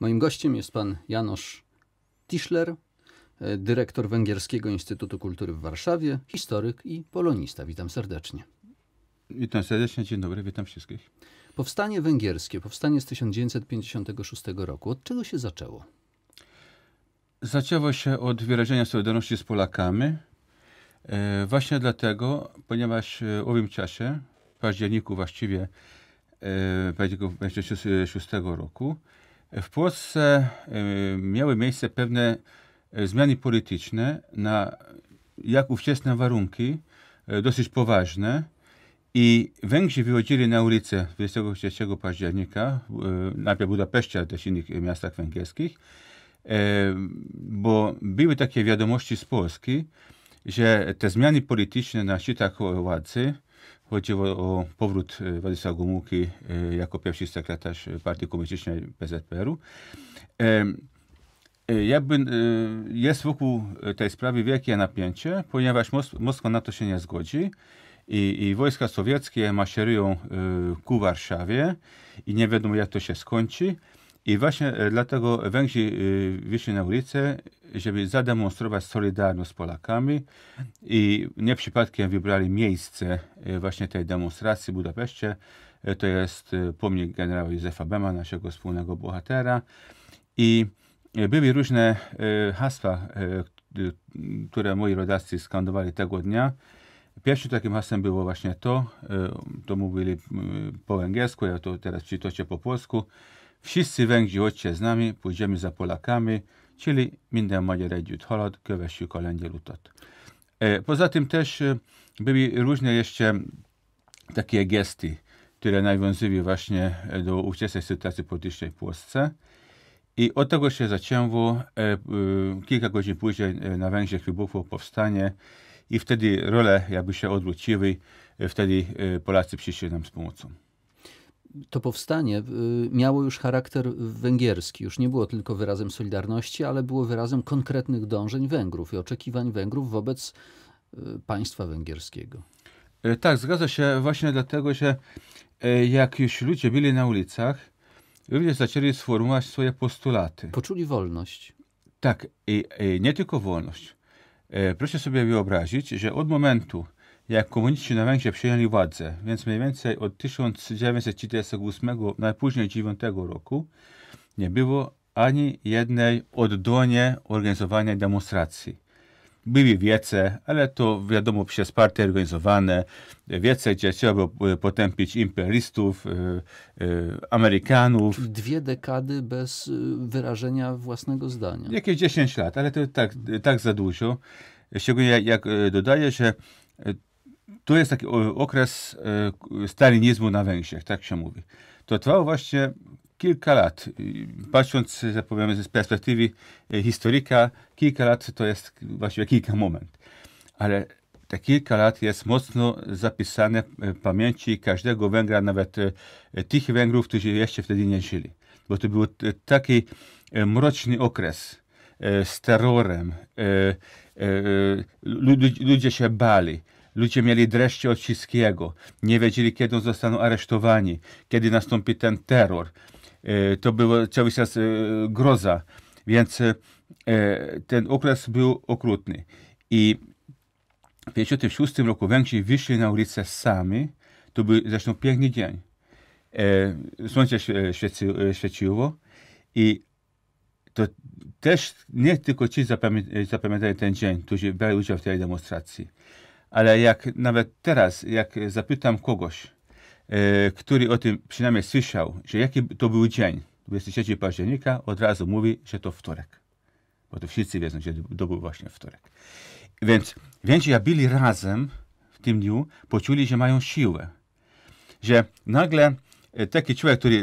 Moim gościem jest pan Janusz Tischler, e, dyrektor Węgierskiego Instytutu Kultury w Warszawie, historyk i polonista. Witam serdecznie. Witam serdecznie, dzień dobry, witam wszystkich. Powstanie węgierskie, powstanie z 1956 roku, od czego się zaczęło? Zaczęło się od wyrażenia solidarności z Polakami. E, właśnie dlatego, ponieważ e, w owym czasie, w październiku właściwie e, 1956 roku, w Polsce y, miały miejsce pewne y, zmiany polityczne na jak ówczesne warunki, y, dosyć poważne. I Węgrzy wychodzili na ulicę 23 października, najpierw Budapeszcie, ale też innych miastach węgierskich, bo były takie wiadomości z Polski, że te zmiany polityczne na szczytach władzy Chodziło o powrót e, Władysława Gomułki e, jako pierwszy sekretarz e, Partii Komunistycznej PZPR-u. Jakby jest wokół tej sprawy wielkie napięcie, ponieważ Moskwa na to się nie zgodzi. I, i, wojska sowieckie maszerują ku Warszawie i nie wiadomo jak to się skończy. I właśnie e, dlatego Węgrzy e, wyszli na ulicę, żeby zademonstrować solidarność z Polakami i nie przypadkiem wybrali miejsce e, właśnie tej demonstracji w Budapeszcie. To jest pomnik generała Józefa Bema, naszego wspólnego bohatera. I były różne hasła, które moi rodacy skandowali tego dnia. Pierwszym takim hasłem było właśnie to, to mówili po angielsku, ja to teraz czytacie po polsku. Wszyscy Węgrzy chodźcie z nami, pójdziemy za Polakami, czyli minden magyar együtt halad, kövessük a lengyel utat. E, poza tym też e, były różne jeszcze takie gesty, które nawiązywały właśnie e, do ówczesnej sytuacji politycznej w Polsce. I od tego się zaczęło. Kilka godzin później na Węgrzech wybuchło powstanie i wtedy role jakby się odwróciły, wtedy Polacy przyszli nam z pomocą to powstanie y, miało już charakter węgierski. Już nie było tylko wyrazem solidarności, ale było wyrazem konkretnych dążeń Węgrów i oczekiwań Węgrów wobec y, państwa węgierskiego. E, tak, zgadza się. Właśnie dlatego, że e, jak już ludzie byli na ulicach, również zaczęli sformułować swoje postulaty. Poczuli wolność. Tak, i, i nie tylko wolność. E, proszę sobie wyobrazić, że od momentu, jak komuniści na Węgrzech przejęli władzę, więc mniej więcej od 1948, najpóźniej 9 roku, nie było ani jednej oddolnie organizowanej demonstracji. Były wiece, ale to wiadomo przez partie organizowane, wiece, gdzie trzeba było e, potępić imperialistów, e, e, Amerykanów. Czyli dwie dekady bez wyrażenia własnego zdania. Jakieś 10 lat, ale to tak, tak za dużo. Szczególnie jak, jak dodaję, że to jest taki okres e, stalinizmu na Węgrzech, tak się mówi. To trwało właśnie kilka lat. Patrząc, jak z perspektywy e, historyka, kilka lat to jest właściwie kilka moment. Ale te kilka lat jest mocno zapisane w e, pamięci każdego Węgra, nawet tych Węgrów, którzy jeszcze wtedy nie żyli. Bo to był taki mroczny okres z terrorem. Ludzie się bali Ludzie mieli dreszcze odciskiego, Nie wiedzieli, kiedy zostaną aresztowani, kiedy nastąpi ten terror. E, to była cały czas e, groza, więc e, ten okres był okrutny. I w 1956 roku Węgrzy wyszli na ulicę sami. To był zresztą piękny dzień. Słońce świeciło i to też nie tylko ci zapamiętali ten dzień, którzy brali udział w tej demonstracji ale jak nawet teraz, jak zapytam kogoś, e, który o tym przynajmniej słyszał, że jaki to był dzień, 23 października, od razu mówi, że to wtorek. Bo to wszyscy wiedzą, że to był właśnie wtorek. Więc ja byli razem w tym dniu, poczuli, że mają siłę. Że nagle e, taki człowiek, który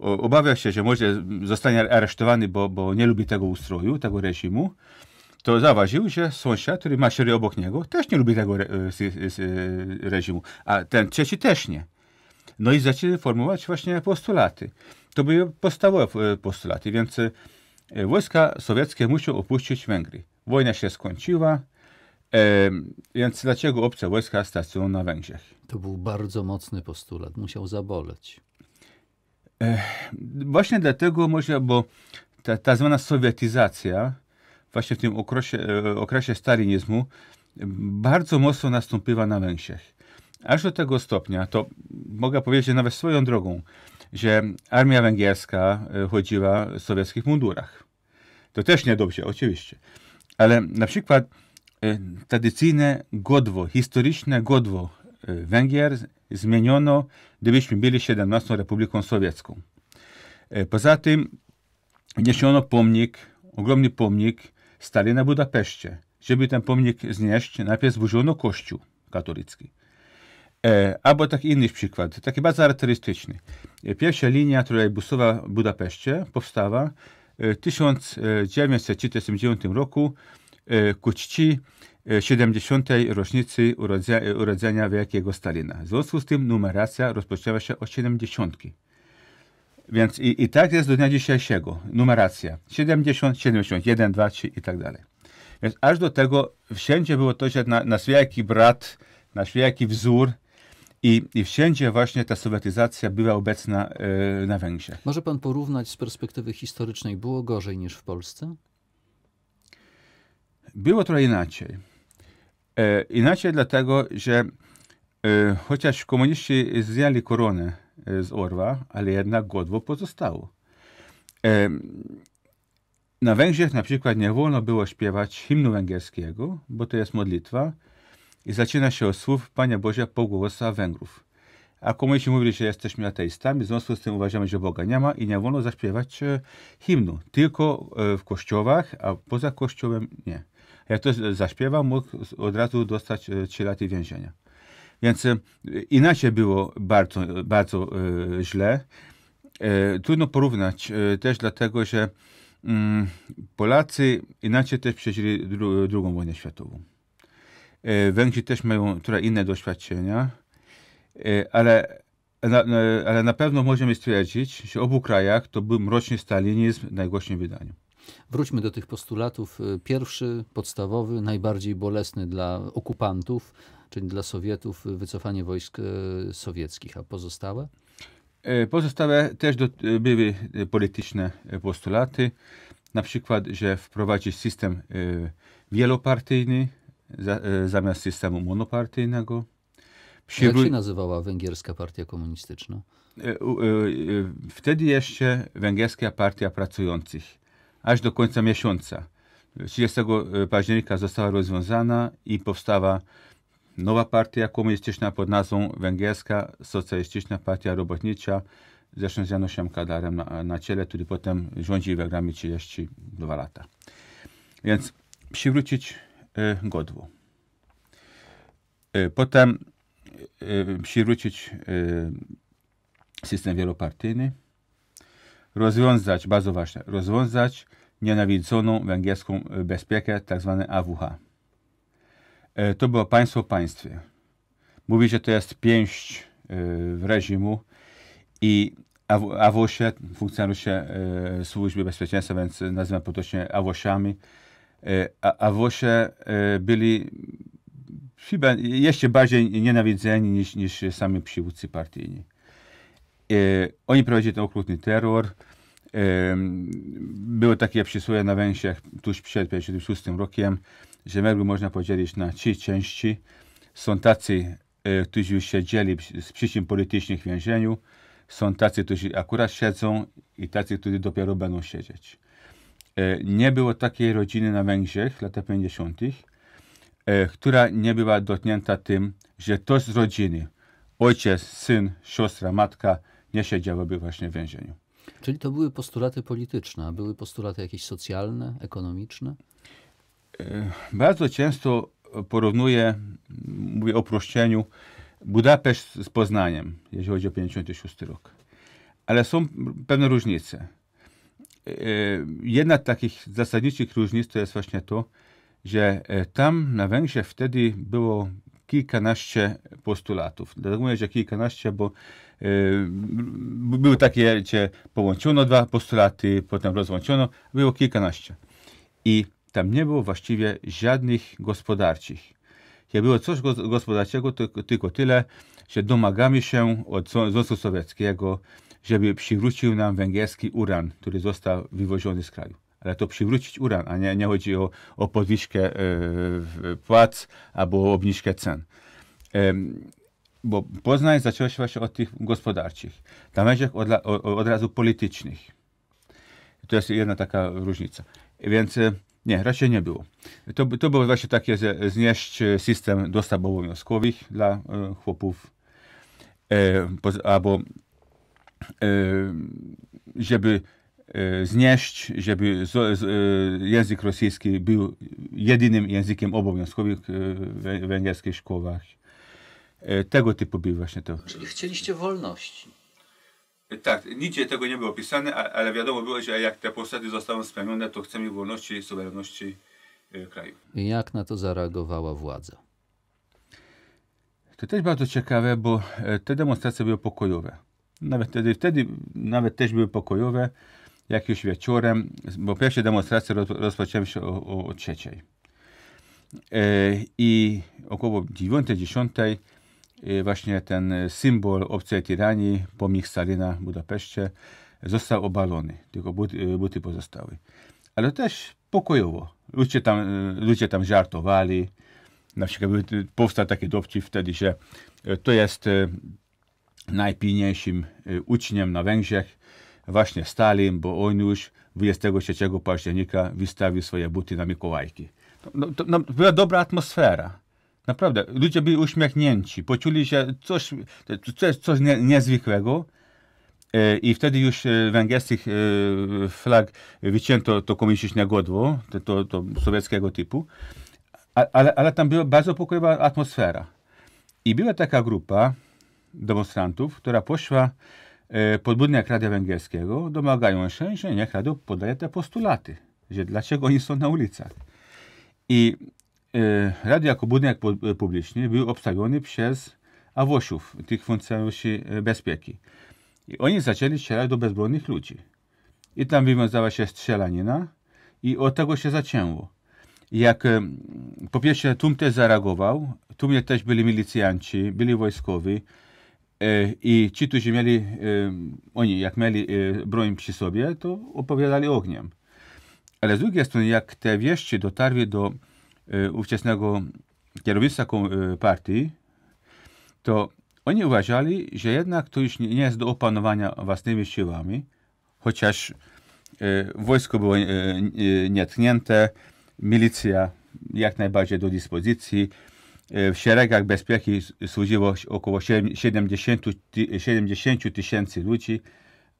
e, obawia się, że może zostanie aresztowany, bo, bo nie lubi tego ustroju, tego reżimu, to zauważył, że sąsiad, który ma siery obok niego, też nie lubi tego re, y, reżimu, a ten trzeci też nie. No i zaczęli formułować właśnie postulaty. To były podstawowe e, postulaty, więc e, wojska sowieckie muszą opuścić Węgry. Wojna się skończyła, E, więc dlaczego obce wojska stacjonują na Węgrzech? To był bardzo mocny postulat, musiał zaboleć. E, właśnie dlatego może, bo ta, ta zwana sowietyzacja właśnie w tym okresie, e, okresie stalinizmu bardzo mocno nastąpiła na Węgrzech. Aż do tego stopnia, to mogę powiedzieć nawet swoją drogą, że armia węgierska e, chodziła w sowieckich mundurach. To też niedobrze, oczywiście. Ale na przykład e, tradycyjne godło, historyczne godło Węgier zmieniono, gdybyśmy byli 17 Republiką Sowiecką. Poza tym niesiono pomnik, ogromny pomnik stali na Budapeszcie. Żeby ten pomnik znieść, najpierw zburzono kościół katolicki. E, albo taki inny przykład, taki bardzo charakterystyczny. E, pierwsza linia trolejbusowa w Budapeszcie powstała e, w 1939 roku e, ku czci 70. rocznicy urodzenia, urodzenia Wielkiego Stalina. W związku z tym numeracja rozpoczęła się od 70. Więc i, i tak jest do dnia dzisiejszego. Numeracja 70, 71, 2, 3 i tak dalej. Więc aż do tego wszędzie było to, że na, na jaki brat, na jaki wzór i, I wszędzie właśnie ta sowietyzacja była obecna e, na Węgrzech. Może pan porównać z perspektywy historycznej, było gorzej niż w Polsce? Było trochę inaczej. E, inaczej dlatego, że e, chociaż komuniści zdjęli koronę Y, z Orwa, ale jednak godło pozostało. E, na Węgrzech na przykład nie wolno było śpiewać hymnu węgierskiego, bo to jest modlitwa i zaczyna się od słów "Panie Boże pogłosa Węgrów. A komuniści mówili, że jesteśmy ateistami, w związku z tym uważamy, że Boga nie ma i nie wolno zaśpiewać e, hymnu, Tylko e, w kościołach, a poza kościołem nie. Jak ktoś zaśpiewał, mógł od razu dostać 3 lata więzienia. Więc e, inaczej było bardzo, bardzo e, źle. E, trudno porównać też dlatego, że mm, Polacy inaczej też przeżyli II drugą wojnę światową. Węgrzy też mają trochę inne doświadczenia, ale na, ale na pewno możemy stwierdzić, że w obu krajach to był mroczny stalinizm w najgłośniejszym wydaniu. Wróćmy do tych postulatów. Y, pierwszy, podstawowy, najbardziej bolesny dla okupantów, czyli dla Sowietów, y, wycofanie wojsk y, sowieckich, a pozostałe? E, pozostałe też do, były polityczne postulaty, na przykład, że wprowadzić system wielopartyjny za, zamiast systemu monopartyjnego. Jak się nazywała Węgierska Partia Komunistyczna? E, e, wtedy jeszcze Węgierska Partia Pracujących aż do końca miesiąca. 30 e, października została rozwiązana i powstała nowa partia komunistyczna pod nazwą Węgierska Socjalistyczna Partia Robotnicza, zresztą z Januszem Kadarem na, na ciele, który potem rządzi Węgrami 32 lata. Więc przywrócić y, godło. Y, potem y, przywrócić system wielopartyjny, rozwiązać, bardzo ważne, rozwiązać nienawidzoną węgierską bezpiekę, tzw. Tak AWH. E, to było państwo w państwie. Mówi się, to jest pięść e, w reżimu i AWOSie, funkcjonariusze e, Służby Bezpieczeństwa, więc nazywam potocznie AWOSiami, AWOSie byli chyba jeszcze bardziej nienawidzeni niż, niż sami przywódcy partyjni. Oni prowadzili ten okrutny terror, były takie przysłowie na Węsiach tuż przed 56 rokiem, że merby można podzielić na trzy części. Są tacy, e, którzy już siedzieli z przyczyn politycznych w więzieniu, są tacy, którzy akurat siedzą i tacy, którzy dopiero będą siedzieć. E, nie było takiej rodziny na Węgrzech w latach 50., e, która nie była dotknięta tym, że ktoś z rodziny, ojciec, syn, siostra, matka, nie siedziałaby właśnie w więzieniu. Czyli to były postulaty polityczne, a były postulaty jakieś socjalne, ekonomiczne? E, bardzo często porównuję, mówię o uproszczeniu, Budapeszt z Poznaniem, jeśli chodzi o 56 rok. Ale są pewne różnice. E, jedna z takich zasadniczych różnic to jest właśnie to, że e, tam na Węgrzech wtedy było kilkanaście postulatów. Dlatego mówię, że kilkanaście, bo yy, były takie, gdzie połączono dwa postulaty, potem rozłączono, było kilkanaście. I tam nie było właściwie żadnych gospodarczych. Jak było coś gospodarczego, to tylko tyle, że domagamy się od Związku Sowieckiego, żeby przywrócił nam węgierski uran, który został wywoziony z kraju to przywrócić uran, a nie, nie chodzi o, o podwyżkę e, płac albo obniżkę cen. Bo Poznań zaczęło się właśnie od tych gospodarczych, na od, od razu politycznych. To jest jedna taka różnica. Więc e, nie, raczej nie było. To, to było właśnie takie, że znieść system dostaw obowiązkowych dla e, chłopów, albo żeby E, znieść, żeby e, język rosyjski był jedynym językiem obowiązkowym e, w węgierskich szkołach. Tego typu był właśnie to. Czyli chcieliście wolności. Tak, nigdzie tego nie było opisane, ale wiadomo było, że jak te postępy zostały spełnione, to chcemy wolności i suwerenności kraju. I jak na to zareagowała władza? To też bardzo ciekawe, bo te demonstracje były pokojowe. Nawet wtedy, wtedy nawet też były pokojowe. Jak już wieczorem, bo pierwsze demonstracje rozpoczęły się o, o, o trzeciej. E, I około 9-10 e, właśnie ten symbol obcej tyranii, pomnik Stalina w Budapeszcie, został obalony, tylko buty, e, buty pozostały. Ale też pokojowo. Ludzie tam, ludzie tam żartowali. Na przykład powstał taki dowcip wtedy, że to jest najpilniejszym uczniem na Węgrzech, właśnie Stalin, bo on już 23 października wystawił swoje buty na Mikołajki. No, no, to, no, była dobra atmosfera. Naprawdę, ludzie byli uśmiechnięci, poczuli się coś, coś, coś nie, niezwykłego. E, I wtedy już e, węgierskich e, flag wycięto to komunistyczne godło, to, to, to sowieckiego typu, ale, ale tam była bardzo pokojowa atmosfera. I była taka grupa demonstrantów, która poszła E, podbudniak Radia Węgierskiego domagają się, że niech Radio podaje te postulaty, że dlaczego oni są na ulicach. I e, Radio jako budynek e, publiczny był obstawiony przez awosiów, tych funkcjonariuszy bezpieki. I oni zaczęli strzelać do bezbronnych ludzi. I tam wywiązała się strzelanina i od tego się zaczęło. Jak po pierwsze TUM też zareagował, TUM też byli milicjanci, byli wojskowi, E, I ci, którzy mieli, e, oni jak mieli e, broń przy sobie, to opowiadali ogniem. Ale z drugiej strony, jak te wieści dotarły do ówczesnego kierownictwa partii, to oni uważali, że jednak to już nie jest do opanowania własnymi siłami, chociaż wojsko było nietknięte, milicja jak najbardziej do dyspozycji, E, w szeregach bezpieki służyło około 70 tysięcy ludzi,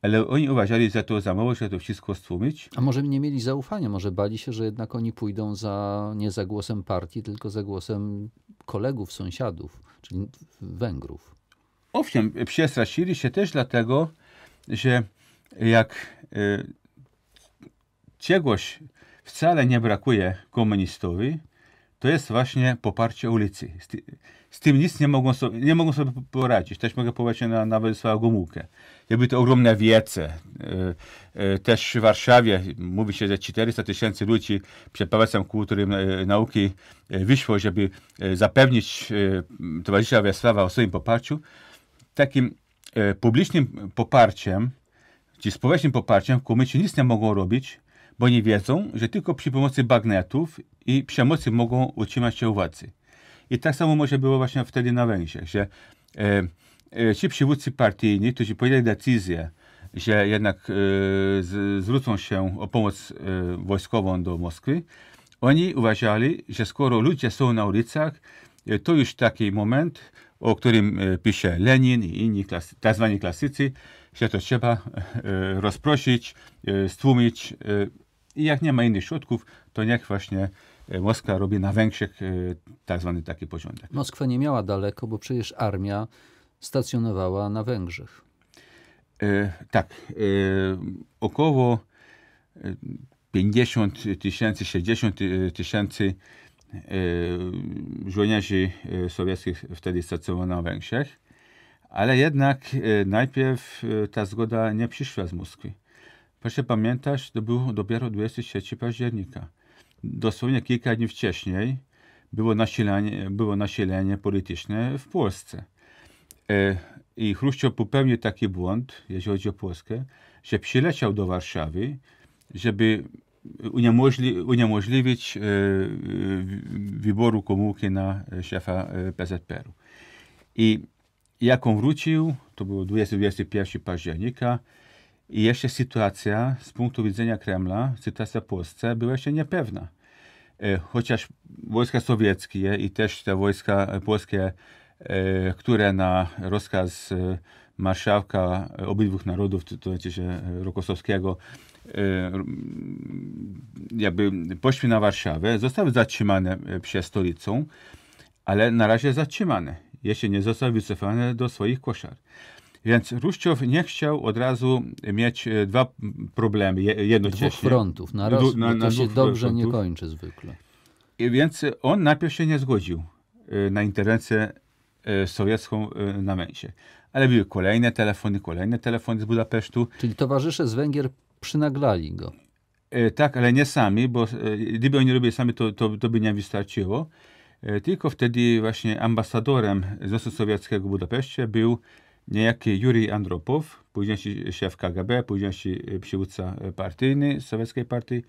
ale oni uważali za to za mało, żeby to wszystko stłumić. A może nie mieli zaufania, może bali się, że jednak oni pójdą za, nie za głosem partii, tylko za głosem kolegów, sąsiadów, czyli Węgrów. Owszem, przestraszyli się też dlatego, że jak y, czegoś wcale nie brakuje komunistowi, to jest właśnie poparcie ulicy. Z, ty, z tym nic nie mogą, sobie, nie mogą sobie poradzić. Też mogę powiedzieć na, na Władysława Gomułkę. Jakby to ogromne wiece. E, e, też w Warszawie mówi się, że 400 tysięcy ludzi przed Pałacem Kultury Nauki e, wyszło, żeby zapewnić towarzysza Wiesława o swoim poparciu. Takim publicznym poparciem, czy społecznym poparciem, komici nic nie mogą robić, bo nie wiedzą, że tylko przy pomocy bagnetów i przemocy mogą utrzymać się u władzy. I tak samo może było właśnie wtedy na Węgrzech, że e, e, ci przywódcy partyjni, którzy podjęli decyzję, że jednak e, z, zwrócą się o pomoc e, wojskową do Moskwy, oni uważali, że skoro ludzie są na ulicach, e, to już taki moment, o którym e, pisze Lenin i inni tak tzw. klasycy, że to trzeba rozprosić, stłumić i jak nie ma innych środków, to niech właśnie e, Moskwa robi na Węgrzech e, tak zwany taki porządek. Moskwa nie miała daleko, bo przecież armia stacjonowała na Węgrzech. E, tak. E, około 50 e, tysięcy, 60 tysięcy e, żołnierzy sowieckich wtedy stacjonowano na Węgrzech. Ale jednak najpierw ta zgoda nie przyszła z Moskwy. Proszę pamiętać, to był dopiero 23 października. Dosłownie kilka dni wcześniej było nasilenie, było nasilenie polityczne w Polsce. E, I Chruszczow popełnił taki błąd, jeśli chodzi o Polskę, że przyleciał do Warszawy, żeby uniemożli uniemożliwić e, wyboru Komułki na szefa e, PZPR-u. I jak on wrócił, to było 21 października, i jeszcze sytuacja z punktu widzenia Kremla, sytuacja w Polsce była jeszcze niepewna. E, chociaż wojska sowieckie i też te wojska polskie, e, które na rozkaz e, marszałka obydwu narodów, to znaczy się Rokosowskiego, jakby poszły na Warszawę, zostały zatrzymane przez stolicą, ale na razie zatrzymane, jeśli nie zostały wycofane do swoich koszar. Więc Ruściow nie chciał od razu mieć e, dwa problemy jednocześnie. Dwóch frontów. Na raz na, na to się dobrze frontów. nie kończy zwykle. I więc on najpierw się nie zgodził e, na interwencję e, sowiecką na Męsie. Ale były kolejne telefony, kolejne telefony z Budapesztu. Czyli towarzysze z Węgier przynaglali go. Tak, ale nie sami, bo gdyby oni robili sami, to, to, to by nie wystarczyło. Tylko wtedy właśnie ambasadorem Związku Sowieckiego w Budapeszcie był niejaki Juri Andropow, późniejszy szef KGB, późniejszy e, przywódca e, partyjny sowieckiej partii.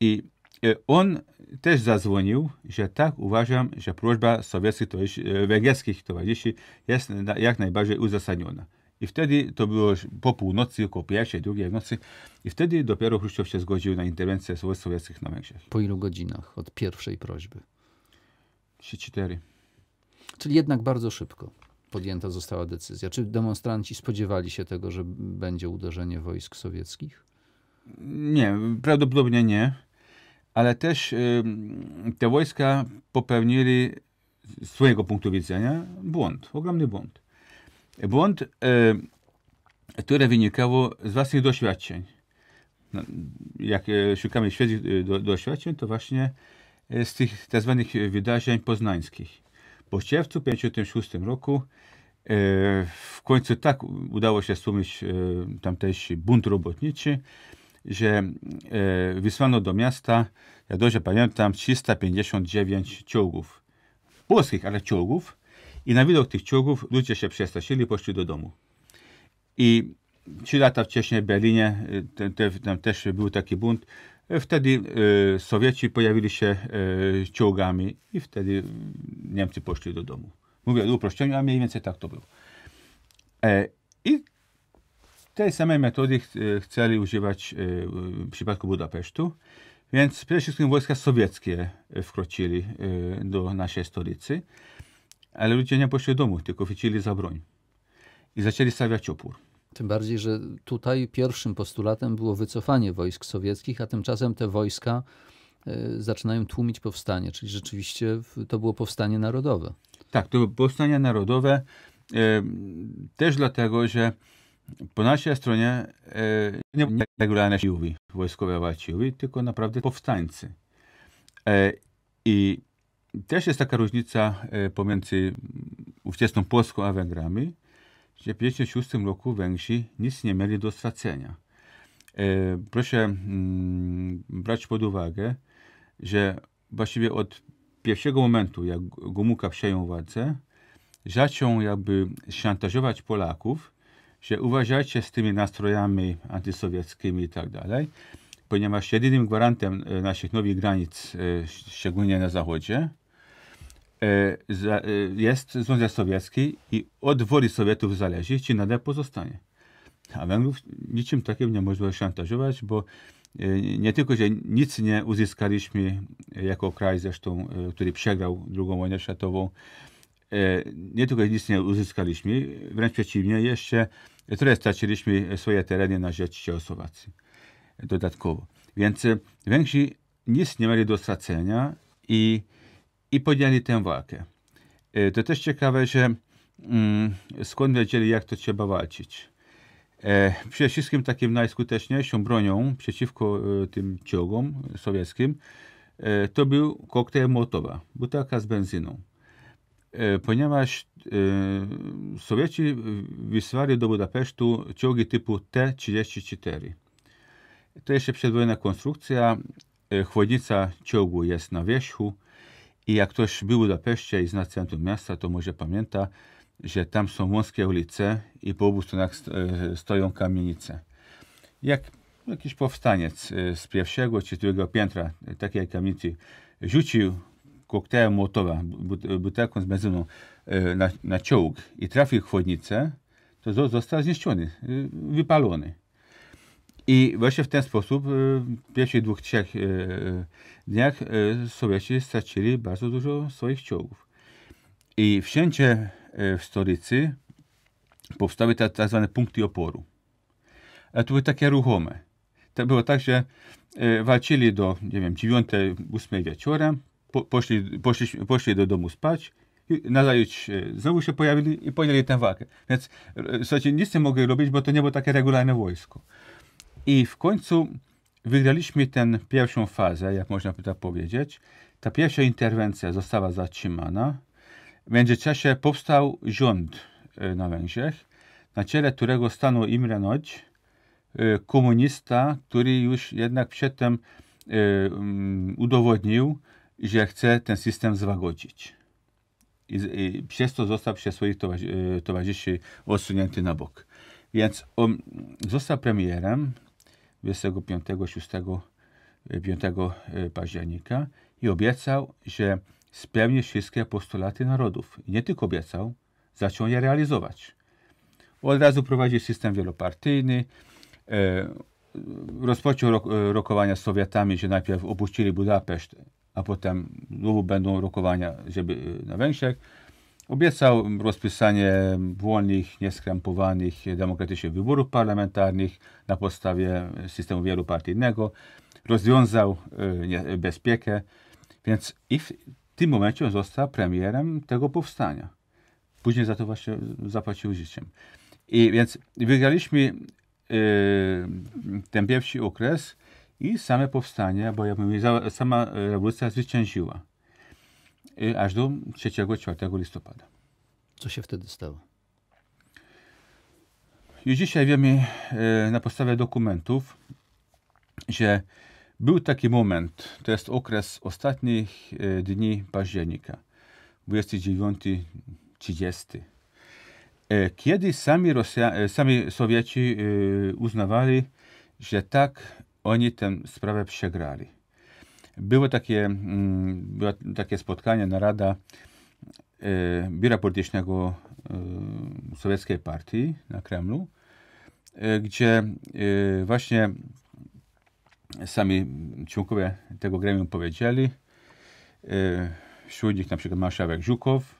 I e, on też zadzwonił, że tak uważam, że prośba sowieckich towarzyszy, węgierskich towarzyszy jest jak najbardziej uzasadniona. I wtedy to było po północy, około pierwszej, drugiej w nocy. I wtedy dopiero Chruszczow się zgodził na interwencję sowieckich na Węgrzech. Po ilu godzinach od pierwszej prośby? Trzy, cztery. Czyli jednak bardzo szybko podjęta została decyzja? Czy demonstranci spodziewali się tego, że będzie uderzenie wojsk sowieckich? Nie, prawdopodobnie nie. Ale też y, te wojska popełnili z swojego punktu widzenia błąd, ogromny błąd. Błąd, y, który wynikało z własnych doświadczeń. No, jak y, szukamy świeżych doświadczeń, to właśnie z tych tzw. Tak wydarzeń poznańskich. Po czerwcu 1956 roku, e, w końcu tak udało się stłumić e, tamtejszy bunt robotniczy, że e, wysłano do miasta, ja dobrze pamiętam, 359 ciągów Polskich, ale ciągów I na widok tych ciągów ludzie się przestraszyli, poszli do domu. I trzy lata wcześniej w Berlinie te, te, tam też był taki bunt. Wtedy e, Sowieci pojawili się e, ciągami i wtedy e, Niemcy poszli do domu. Mówię o uproszczeniu, a mniej więcej tak to było. I tej samej metody chcieli używać w przypadku Budapesztu. Więc przede wszystkim wojska sowieckie wkroczyli do naszej stolicy, ale ludzie nie poszli do domu, tylko chwycili za broń i zaczęli stawiać opór. Tym bardziej, że tutaj pierwszym postulatem było wycofanie wojsk sowieckich, a tymczasem te wojska e, zaczynają tłumić powstanie, czyli rzeczywiście to było powstanie narodowe. Tak, to było powstanie narodowe e, też dlatego, że po naszej stronie e, nie były regularne siły wojskowe walczyły, tylko naprawdę powstańcy. I też jest taka różnica pomiędzy ówczesną Polską a Węgrami, 1956 roku Węgrzy nic nie mieli do stracenia. E, proszę mm, brać pod uwagę, że właściwie od pierwszego momentu, jak Gomułka przejął władzę, zaczął jakby szantażować Polaków, że uważajcie z tymi nastrojami antysowieckimi i tak dalej, ponieważ jedynym gwarantem e, naszych nowych granic, e, szczególnie na Zachodzie, E, e, jest Związek Sowiecki i od woli Sowietów zależy, czy nadal pozostanie. A Węgrów niczym takim nie można szantażować, bo e, nie tylko, że nic nie uzyskaliśmy jako kraj zresztą, który przegrał II wojnę światową, nie tylko nic nie uzyskaliśmy, wręcz przeciwnie, jeszcze trochę straciliśmy swoje tereny na rzecz Czechosłowacji dodatkowo. Więc Węgrzy nic nie mieli do stracenia i i podjęli tę walkę. E, to też ciekawe, że mm, skąd wiedzieli, jak to trzeba walczyć. E, przede wszystkim takim najskuteczniejszą bronią przeciwko e, tym ciągom sowieckim to był koktajl Motowa, butelka z benzyną. Ponieważ Sowieci wysłali do Budapesztu ciągi typu T-34. To jeszcze przedwojenna konstrukcja, chłodnica ciągu jest na wierzchu, i jak ktoś był w Budapeszcie i zna centrum miasta, to może pamięta, że tam są wąskie ulice i po obu stronach e, stoją kamienice. Jak jakiś powstaniec e, z pierwszego czy drugiego piętra takiej kamienicy rzucił koktajl motowa, butelką z benzyną e, na, na czołg i trafił w chłodnicę, to został zniszczony, wypalony. I właśnie w ten sposób y, w pierwszych dwóch, trzech y, y, dniach Sowieci stracili bardzo dużo swoich czołgów. I wszędzie w stolicy powstały te tak zwane punkty oporu. Ale to były takie ruchome. To było tak, że walczyli do, nie wiem, 9, 8 wieczora, po, poszli, poszli, poszli do domu spać, nazajutrz znowu się pojawili i podjęli tę walkę. Więc słuchajcie, nic nie mogli robić, bo to nie było takie regularne wojsko. I w końcu wygraliśmy tę pierwszą fazę, jak można by tak powiedzieć. Ta pierwsza interwencja została zatrzymana. W międzyczasie powstał rząd e, na Węgrzech, na ciele którego stanął Imre Nagy, e, komunista, który już jednak przedtem e, mm, udowodnił, że chce ten system złagodzić. I, i przez to został przez swoich towarzyszy odsunięty na bok. Więc on został premierem, 25-6 e, e, października i obiecał, że spełni wszystkie postulaty narodów. I nie tylko obiecał, zaczął je realizować. Od razu prowadzi system wielopartyjny, e, rozpoczął rokowania z Sowietami, że najpierw opuścili Budapeszt, a potem znowu będą rokowania żeby, na Węgrzech. Obiecał rozpisanie wolnych, nieskrępowanych, demokratycznych wyborów parlamentarnych na podstawie systemu wielopartyjnego. Rozwiązał y, bezpiekę, więc i w tym momencie on został premierem tego powstania. Później za to właśnie zapłacił życiem. I więc wygraliśmy e, ten pierwszy okres i same powstanie, bo ja mówię, sama rewolucja zwyciężyła aż do 3-4 listopada. Co się wtedy stało? Już dzisiaj wiemy e, na podstawie dokumentów, że był taki moment, to jest okres ostatnich e, dni października, 29-30, e, kiedy sami, Rosja, sami Sowieci uznawali, że tak oni tę sprawę przegrali. Były takie, mm, była takie spotkanie, narada e, Biura Politycznego e, Sowieckiej Partii na Kremlu, e, gdzie właśnie sami członkowie tego gremium powiedzieli, wśród nich na przykład marszałek Żukow,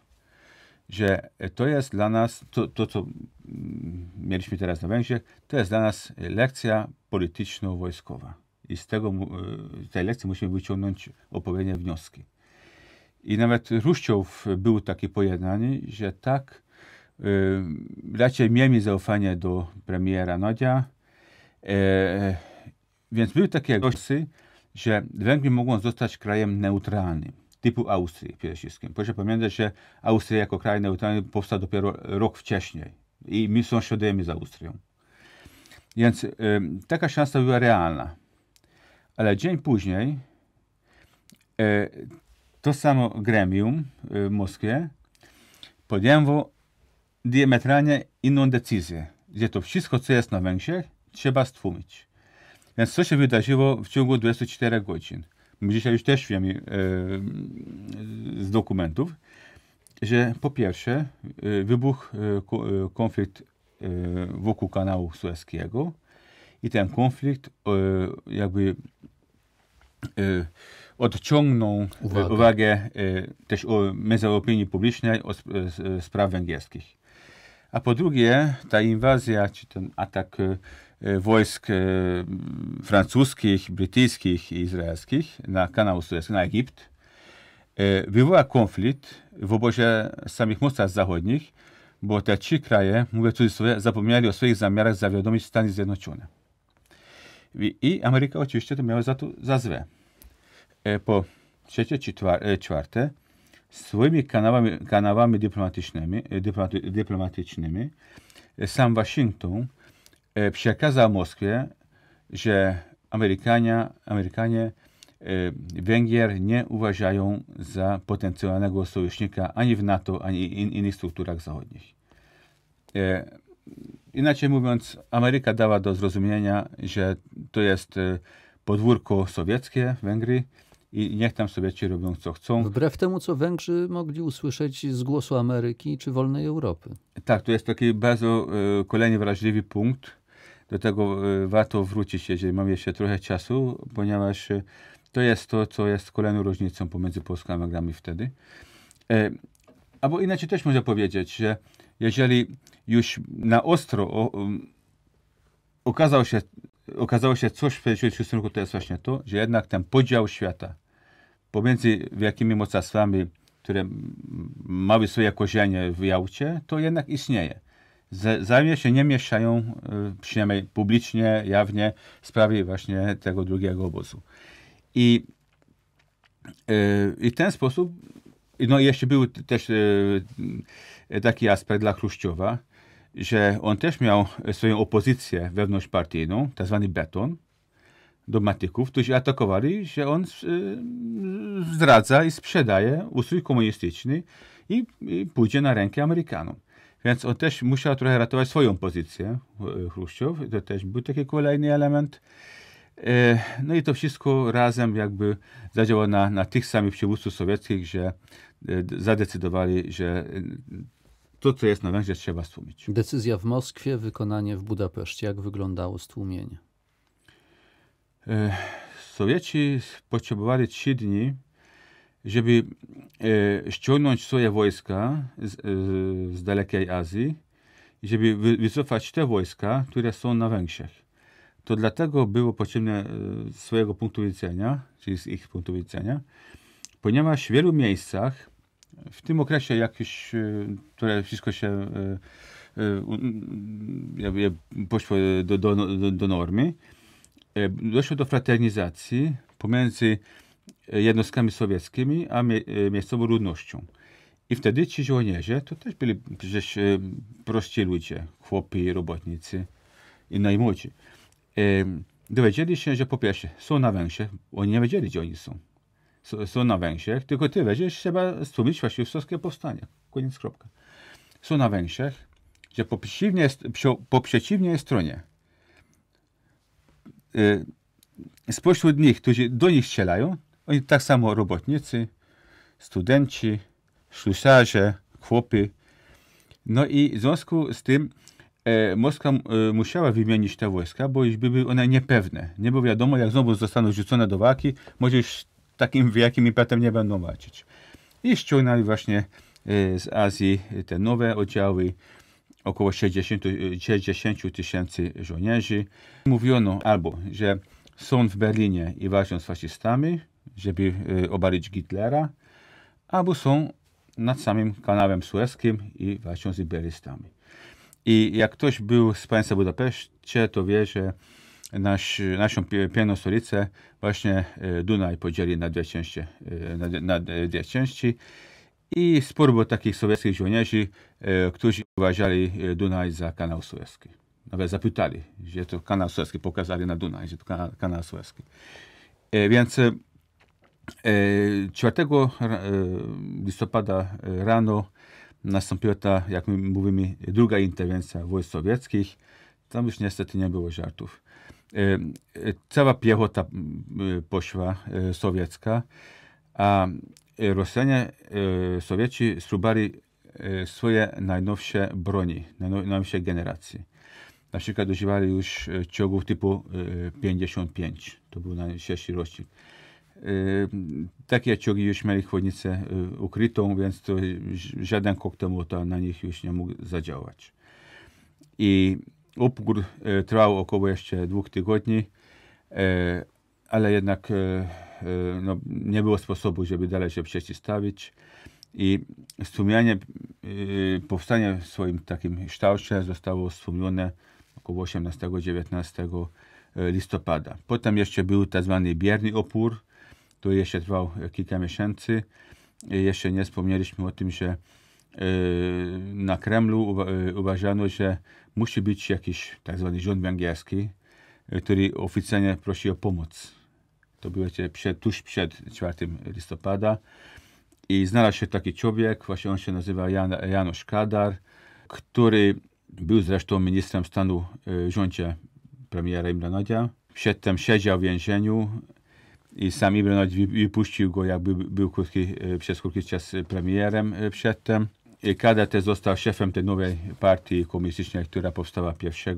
że to jest dla nas, to, to co mieliśmy teraz na Węgrzech, to jest dla nas lekcja polityczno-wojskowa i z tego, e, z tej lekcji musimy wyciągnąć odpowiednie wnioski. I nawet Ruszczow był taki pojednany, że tak, y, raczej mieli zaufanie do premiera Nadia, e, więc były takie głosy, że Węgry mogą zostać krajem neutralnym, typu Austrii przede wszystkim. Proszę pamiętać, że Austria jako kraj neutralny powstał dopiero rok wcześniej i my sąsiadujemy z Austrią. Więc y, taka szansa była realna. Ale dzień później e, to samo gremium w e, Moskwie podjęło diametralnie inną decyzję, gdzie to wszystko, co jest na Węgrzech, trzeba stłumić. Więc co się wydarzyło w ciągu 24 godzin? My dzisiaj już też wiemy e, z dokumentów, że po pierwsze e, wybuchł e, e konflikt wokół kanału sueskiego i ten konflikt e, jakby e, odciągnął e, uwagę, uwagę też między opinii publicznej od spraw węgierskich. A po drugie, ta inwazja, czy ten atak wojsk francuskich, brytyjskich i izraelskich na kanał Suezki, na Egipt, wywoła konflikt w obozie samych mocarstw zachodnich, bo te trzy kraje, mówię cudzysłowie, zapomnieli o swoich zamiarach zawiadomić Stany Zjednoczone. I Ameryka oczywiście to miała za, to, za złe. E, po trzecie czy e, czwarte, swoimi kanałami, kanałami dyplomatycznymi, e, dyplomatycznymi sam Waszyngton przekazał Moskwie, że Amerykanie, Amerykanie Węgier nie uważają za potencjalnego sojusznika ani w NATO, ani w innych strukturach zachodnich. Inaczej mówiąc, Ameryka dała do zrozumienia, że to jest y, podwórko sowieckie Węgry i niech tam Sowieci robią co chcą. Wbrew temu, co Węgrzy mogli usłyszeć z głosu Ameryki czy wolnej Europy. Tak, to jest taki bardzo y, kolejny wrażliwy punkt. Do tego y, warto wrócić, jeżeli mam jeszcze trochę czasu, ponieważ to jest to, co jest kolejną różnicą pomiędzy Polską a Węgrami wtedy. E, albo inaczej też można powiedzieć, że jeżeli już na ostro o, um, okazało, się, okazało się coś w 1956 roku, to jest właśnie to, że jednak ten podział świata pomiędzy wielkimi mocarstwami, które mały swoje korzenie w Jałcie, to jednak istnieje. Zajmie się nie mieszają, e, przynajmniej publicznie, jawnie, w sprawie właśnie tego drugiego obozu. I, e, i w ten sposób, no jeszcze były też e, E, taki aspekt dla Chruszczowa, że on też miał e, swoją opozycję wewnątrzpartyjną, tak zwany beton, dogmatyków, którzy atakowali, że on e, zdradza i sprzedaje ustrój komunistyczny i, pójdzie na rękę Amerykanom. Więc on też musiał trochę ratować swoją pozycję, Chruszczow. To też był taki kolejny element. E, no i to wszystko razem jakby zadziałało na, na tych samych przywódców sowieckich, że e, zadecydowali, że e, to, co jest na Węgrzech, trzeba stłumić. Decyzja w Moskwie, wykonanie w Budapeszcie. Jak wyglądało stłumienie? Sowieci potrzebowali trzy dni, żeby ściągnąć swoje wojska z, z dalekiej Azji i żeby wycofać te wojska, które są na Węgrzech to dlatego było potrzebne z e, swojego punktu widzenia, czyli z ich punktu widzenia, ponieważ w wielu miejscach, w tym okresie jak już, e, które wszystko się e, poszło do, do, do, do normy, doszło do fraternizacji pomiędzy jednostkami sowieckimi a miejscową ludnością. I wtedy ci żołnierze to też byli przecież prości ludzie, chłopi, robotnicy i najmłodsi dowiedzieli się, że po pierwsze są na Węgrzech, oni nie wiedzieli, gdzie oni są. S są na Węgrzech, tylko ty wiedziesz, trzeba stłumić właściwskie powstanie. Koniec kropka. Są na Węgrzech, że po przeciwnej, po przeciwnej stronie y, spośród nich, którzy do nich strzelają, oni tak samo robotnicy, studenci, ślusarze, chłopy. No i w związku z tym E, Moskwa e, musiała wymienić te wojska, bo były one niepewne. Nie było wiadomo, jak znowu zostaną rzucone do walki, może już takim jakim impetem nie będą walczyć. I ściągnęli właśnie e, z Azji te nowe oddziały, około 60 tysięcy żołnierzy. Mówiono albo, że są w Berlinie i walczą z faszystami, żeby obalić Hitlera, albo są nad samym kanałem sueskim i walczą z iberystami. I jak ktoś był z Państwa w Budapeszcie, to wie, że nasz, naszą piękną stolicę właśnie e, Dunaj podzieli na dwie części. E, na, na dwie części. I spór był takich sowieckich żołnierzy, e, którzy uważali Dunaj za kanał sueski. Nawet zapytali, że to kanał sueski, pokazali na Dunaj, że to kanał, kanał Więc 4 listopada rano nastąpiła ta, jak my mówimy, druga interwencja wojsk sowieckich. Tam już niestety nie było żartów. E, e, cała piechota poszła e, sowiecka, a Rosjanie, Sowieci spróbowali swoje najnowsze broni, najnowsze generacji. Na przykład używali już ciągów typu 55. To był najszerszy rocznik. Tak już mieli chłodnicę y, ukrytą, więc to żaden koktajl na nich już nie mógł zadziałać. I obgór y, trwał około jeszcze dwóch tygodni, ale jednak no, nie było sposobu, żeby dalej się przeciwstawić. I stłumienie, powstanie w swoim takim kształcie zostało stłumione około 18-19 listopada. Potem jeszcze był tzw. Tak bierny opór, który jeszcze trwał e, kilka miesięcy. E, jeszcze nie wspomnieliśmy o tym, że e, na Kremlu uważano, że musi być jakiś tak zwany rząd węgierski, który oficjalnie prosi o pomoc. To było przed, tuż przed 4 listopada. I znalazł się taki człowiek, właśnie on się nazywa Jan, Janusz Kadar, który był zresztą ministrem stanu w rządzie premiera Imranadia. Przedtem siedział w więzieniu, i sam Ibranović wypuścił go, jakby był krótki, e, przez krótki czas e, premierem e, przedtem. też został szefem tej nowej partii komunistycznej, która powstała 1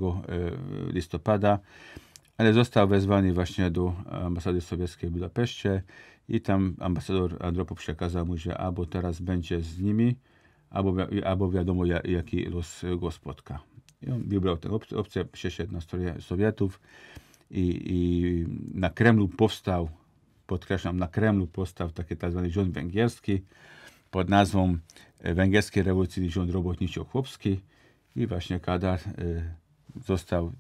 listopada, ale został wezwany właśnie do ambasady sowieckiej w Budapeszcie i tam ambasador Andropo przekazał mu, że albo teraz będzie z nimi, albo, albo wiadomo jaki los go spotka. I on wybrał tę opcję, przeszedł na stronę Sowietów i, i na Kremlu powstał podkreślam, na Kremlu powstał taki tzw. Tak rząd węgierski pod nazwą e, Węgierskiej rewolucji Rząd Robotniczo-Chłopski i właśnie Kadar e, został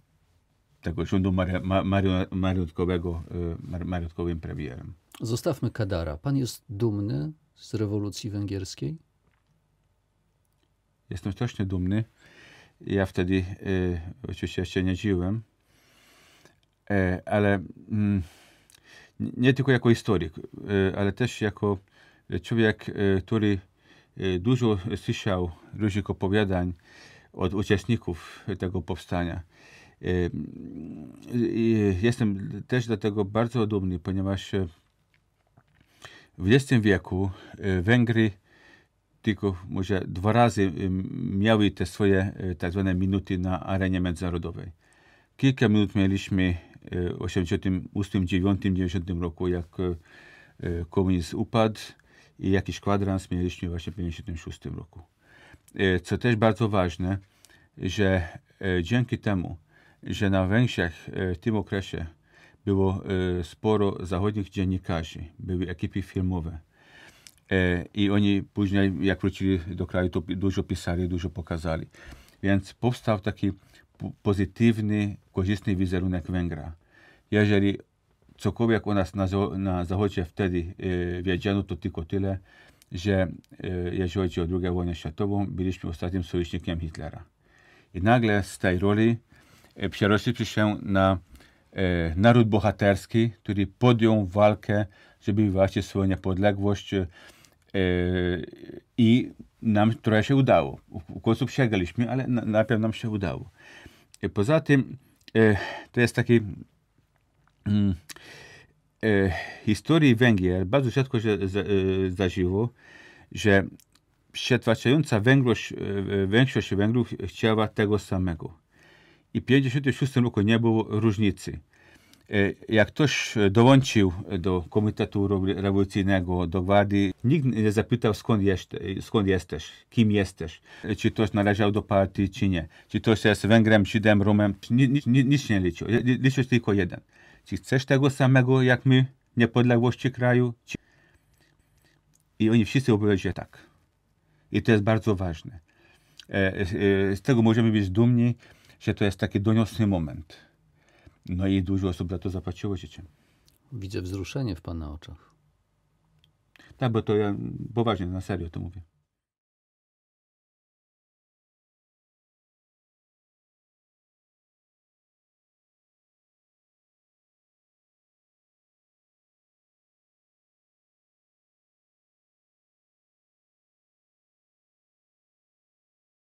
tego rządu marionetkowego, e, marionetkowym premierem. Zostawmy Kadara. Pan jest dumny z rewolucji węgierskiej? Jestem strasznie dumny. Ja wtedy oczywiście jeszcze nie żyłem, ale... Mm, nie tylko jako historyk, y, ale też jako y, człowiek, y, który dużo słyszał różnych opowiadań od uczestników tego powstania. Jestem też do tego bardzo dumny, ponieważ w XX wieku Węgry tylko może dwa razy miały te swoje tak zwane minuty na arenie międzynarodowej. Kilka minut mieliśmy 89-90 roku, jak e, komunizm upadł i jakiś kwadrans mieliśmy właśnie w 56 roku. E, co też bardzo ważne, że e, dzięki temu, że na Węgrzech w tym okresie było sporo zachodnich dziennikarzy, były ekipy filmowe. I oni później, jak wrócili do kraju, to dużo pisali, dużo pokazali. Więc powstał taki pozytywny, korzystny wizerunek Węgra. Jeżeli cokolwiek o nas na, na Zachodzie wtedy e, wiedziano, to tylko tyle, że e, jeżeli chodzi o II wojnę światową, byliśmy ostatnim sojusznikiem Hitlera. I nagle z tej roli e, przerosliśmy się na e, naród bohaterski, który podjął walkę, żeby właśnie swoją niepodległość e, i nam które się udało. U kłosów sięgaliśmy, ale najpierw nam się udało. E, poza tym e, to jest taki mm, e, historii Węgier bardzo rzadko się zdarzyło, że przetwarzająca węglość, większość Węgrów chciała tego samego. I w 1956 roku nie było różnicy. E, jak ktoś e, dołączył e, do Komitetu Rewolucyjnego, do Gwardii, nikt nie zapytał skąd, skąd jesteś, kim jesteś, czy ktoś należał do partii, czy nie, czy ktoś jest Węgrem, Żydem, Rumem, nic, nic, nic nie liczył, liczył tylko jeden. Czy chcesz tego samego jak my, niepodległości kraju? Czy... I oni wszyscy odpowiedzieli tak. I to jest bardzo ważne. Z tego możemy być dumni, że to jest taki doniosły moment. No i dużo osób za to zapłaciło życie. Widzę wzruszenie w Pana oczach. Tak, bo to ja poważnie, na serio to mówię.